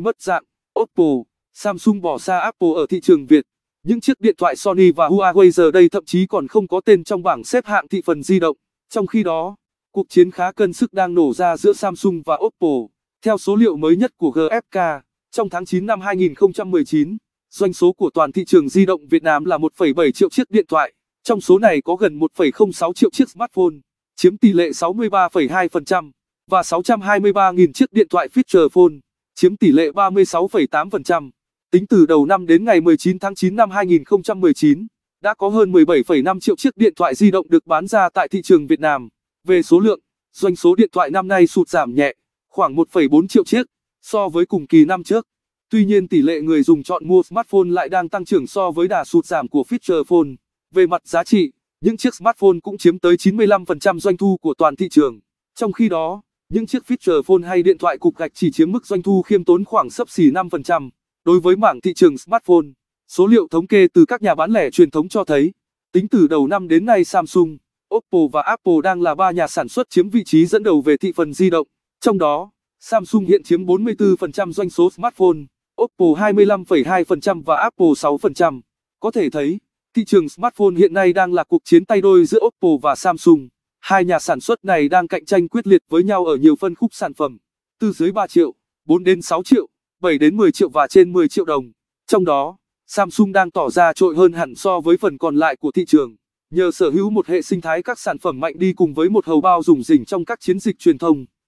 mất dạng, Oppo, Samsung bỏ xa Apple ở thị trường Việt. Những chiếc điện thoại Sony và Huawei giờ đây thậm chí còn không có tên trong bảng xếp hạng thị phần di động. Trong khi đó, cuộc chiến khá cân sức đang nổ ra giữa Samsung và Oppo. Theo số liệu mới nhất của GFK, trong tháng 9 năm 2019, doanh số của toàn thị trường di động Việt Nam là 1,7 triệu chiếc điện thoại. Trong số này có gần 1,06 triệu chiếc smartphone, chiếm tỷ lệ 63,2% và 623.000 chiếc điện thoại feature phone chiếm tỷ lệ 36,8%. Tính từ đầu năm đến ngày 19 tháng 9 năm 2019, đã có hơn 17,5 triệu chiếc điện thoại di động được bán ra tại thị trường Việt Nam. Về số lượng, doanh số điện thoại năm nay sụt giảm nhẹ, khoảng 1,4 triệu chiếc, so với cùng kỳ năm trước. Tuy nhiên tỷ lệ người dùng chọn mua smartphone lại đang tăng trưởng so với đà sụt giảm của feature phone. Về mặt giá trị, những chiếc smartphone cũng chiếm tới 95% doanh thu của toàn thị trường. Trong khi đó, những chiếc feature phone hay điện thoại cục gạch chỉ chiếm mức doanh thu khiêm tốn khoảng sấp xỉ 5%. Đối với mảng thị trường smartphone, số liệu thống kê từ các nhà bán lẻ truyền thống cho thấy, tính từ đầu năm đến nay Samsung, Oppo và Apple đang là ba nhà sản xuất chiếm vị trí dẫn đầu về thị phần di động. Trong đó, Samsung hiện chiếm 44% doanh số smartphone, Oppo 25,2% và Apple 6%. Có thể thấy, thị trường smartphone hiện nay đang là cuộc chiến tay đôi giữa Oppo và Samsung. Hai nhà sản xuất này đang cạnh tranh quyết liệt với nhau ở nhiều phân khúc sản phẩm, từ dưới 3 triệu, 4 đến 6 triệu, 7 đến 10 triệu và trên 10 triệu đồng. Trong đó, Samsung đang tỏ ra trội hơn hẳn so với phần còn lại của thị trường, nhờ sở hữu một hệ sinh thái các sản phẩm mạnh đi cùng với một hầu bao dùng rỉnh trong các chiến dịch truyền thông.